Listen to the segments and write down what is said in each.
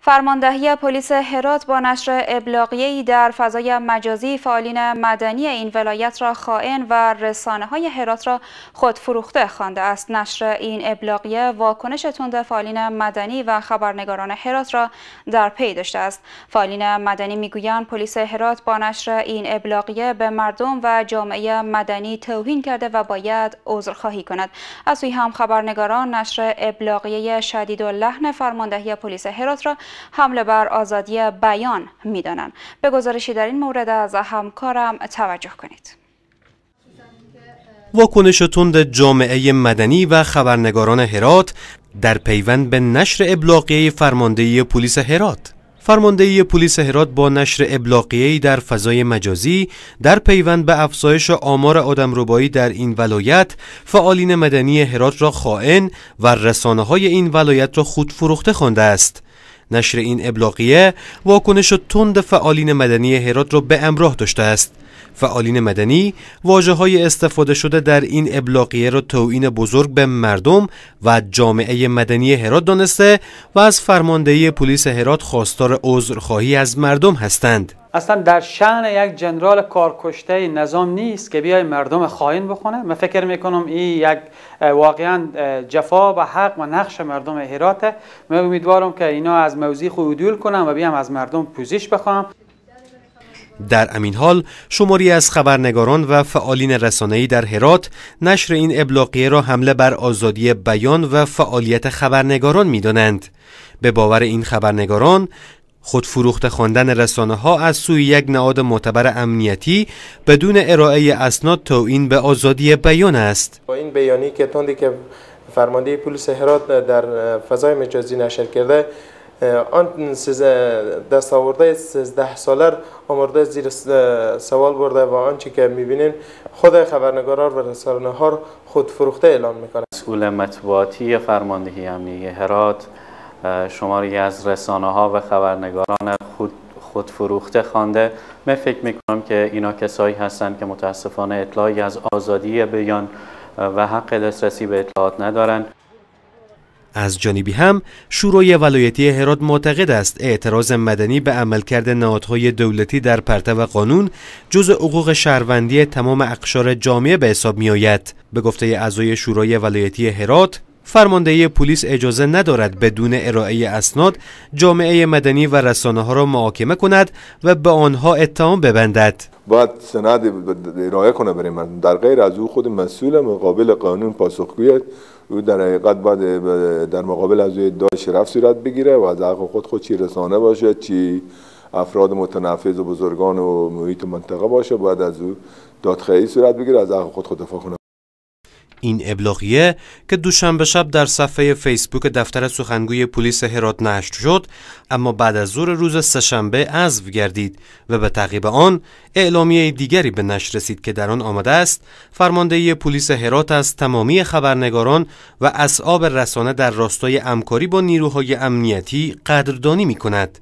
فرماندهی پلیس هرات با نشر ابلاغیه‌ای در فضای مجازی فعالین مدنی این ولایت را خائن و رسانه های هرات را خود فروخته خوانده است نشر این ابلاغیه واکنش تند فعالین مدنی و خبرنگاران هرات را در پی داشته است فعالین مدنی میگویند پلیس هرات با نشر این ابلاغیه به مردم و جامعه مدنی توهین کرده و باید عذرخواهی کند از سوی هم خبرنگاران نشر ابلاغیه شدید و لحن فرماندهی پلیس هرات را حمله بر آزادی بیان دانند به گزارشی در این مورد از همکارم توجه کنید واکنش تند جامعه مدنی و خبرنگاران هرات در پیوند به نشر ابلاغیه فرماندهی پلیس هرات فرماندهی پلیس هرات با نشر ابلاغیه‌ای در فضای مجازی در پیوند به افزایش آمار آدمربایی در این ولایت فعالین مدنی هرات را خائن و رسانه های این ولایت را خود فروخته خوانده است نشر این ابلاغیه واکنش و تند فعالین مدنی هرات را به امراه داشته است فعالین مدنی واجه های استفاده شده در این ابلاغیه را توئین بزرگ به مردم و جامعه مدنی هرات دانسته و از فرماندهی پلیس هرات خواستار عذرخواهی از مردم هستند اصلا در شعن یک جنرال کارکشته نظام نیست که بیای مردم خائن بخونه من فکر میکنم این یک واقعا جفا و حق و نقش مردم هراته من امیدوارم که اینا از موضوع خودول کنم و بیام از مردم پوزیش بخوام در امین حال شماری از خبرنگاران و فعالین رسانه‌ای در هرات نشر این ابلاغیه را حمله بر آزادی بیان و فعالیت خبرنگاران میدانند به باور این خبرنگاران خود فروخت خواندن رسانه ها از سوی یک نهاد معتبر امنیتی بدون ارائه اسناد توین به آزادی بیان است با این بیانی که تندی که فرمانده پلیس هرات در فضای مجازی نشر کرده آن دستاورده ده سالر آمرده زیر سوال برده و آنچه که میبینین خود خبرنگاران و رسانه ها خود فروخته اعلام میکنه مسئول مطبوعاتی فرماندهی امنیه هرات شماری از رسانه ها و خبرنگاران خود خود فروخته خوانده من فکر میکنم که اینا کسایی هستند که متاسفانه اطلاعی از آزادی بیان و حق دسترسی به اطلاعات ندارند از جانبی هم شورای ولایتی هرات معتقد است اعتراض مدنی به عملکرد نهادهای دولتی در پرتو قانون جزء حقوق شهروندی تمام اقشار جامعه به حساب می آید به گفته اعضای شورای ولایتی هرات فرماندهی پلیس اجازه ندارد بدون ارائه اسناد جامعه مدنی و رسانه ها را محاکمه کند و به آنها اتهام ببندد باید سند ارائه کنه برای در غیر از او خود مسئول مقابل قانون پاسخگویی او در حقیقت باید در مقابل از داعش شرف صورت بگیره و از حق خود خود چی رسانه باشه چی افراد متنفذ و بزرگان و محیط و منطقه باشه بعد از او دادخواهی صورت بگیره از حق خود خود دفاع کنه این ابلاغیه که دوشنبه شب در صفحه فیسبوک دفتر سخنگوی پلیس هرات نشر شد اما بعد از ظهر روز سهشنبه عزو گردید و به تعقیب آن اعلامیه دیگری به نشر رسید که در آن آمده است فرماندهی پلیس هرات از تمامی خبرنگاران و اصحاب رسانه در راستای همکاری با نیروهای امنیتی قدردانی می کند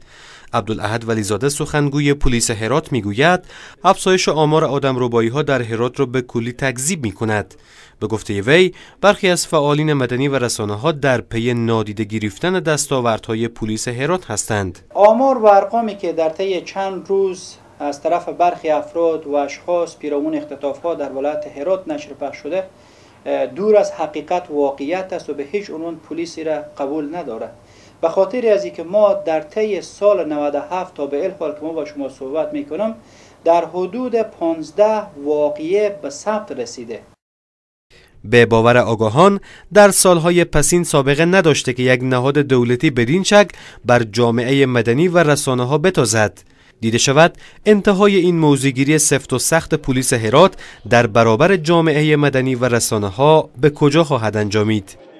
عبدالعهد ولیزاده سخنگوی پلیس هرات میگوید افزایش آمار آدمربایی ها در هرات را به کلی تکذیب می کند. به گفته وی برخی از فعالین مدنی و رسانه ها در پی نادیده گرفتن دستاوردهای پلیس هرات هستند. آمار و ارقامی که در طی چند روز از طرف برخی افراد و اشخاص پیرامون اختطاف در ولایت هرات نشر پخش شده دور از حقیقت واقعیت است و به هیچ عنوان پلیسی را قبول ندارد به خاطر از اینکه ما در طی سال 97 تا به الحال که ما با شما صحبت میکنم در حدود 15 واقعه به ثبت رسیده به باور آگاهان در سالهای پسین سابقه نداشته که یک نهاد دولتی بدین بر جامعه مدنی و رسانه ها بتازد دیده شود انتهای این موزیگیری سفت و سخت پلیس هرات در برابر جامعه مدنی و رسانه ها به کجا خواهد انجامید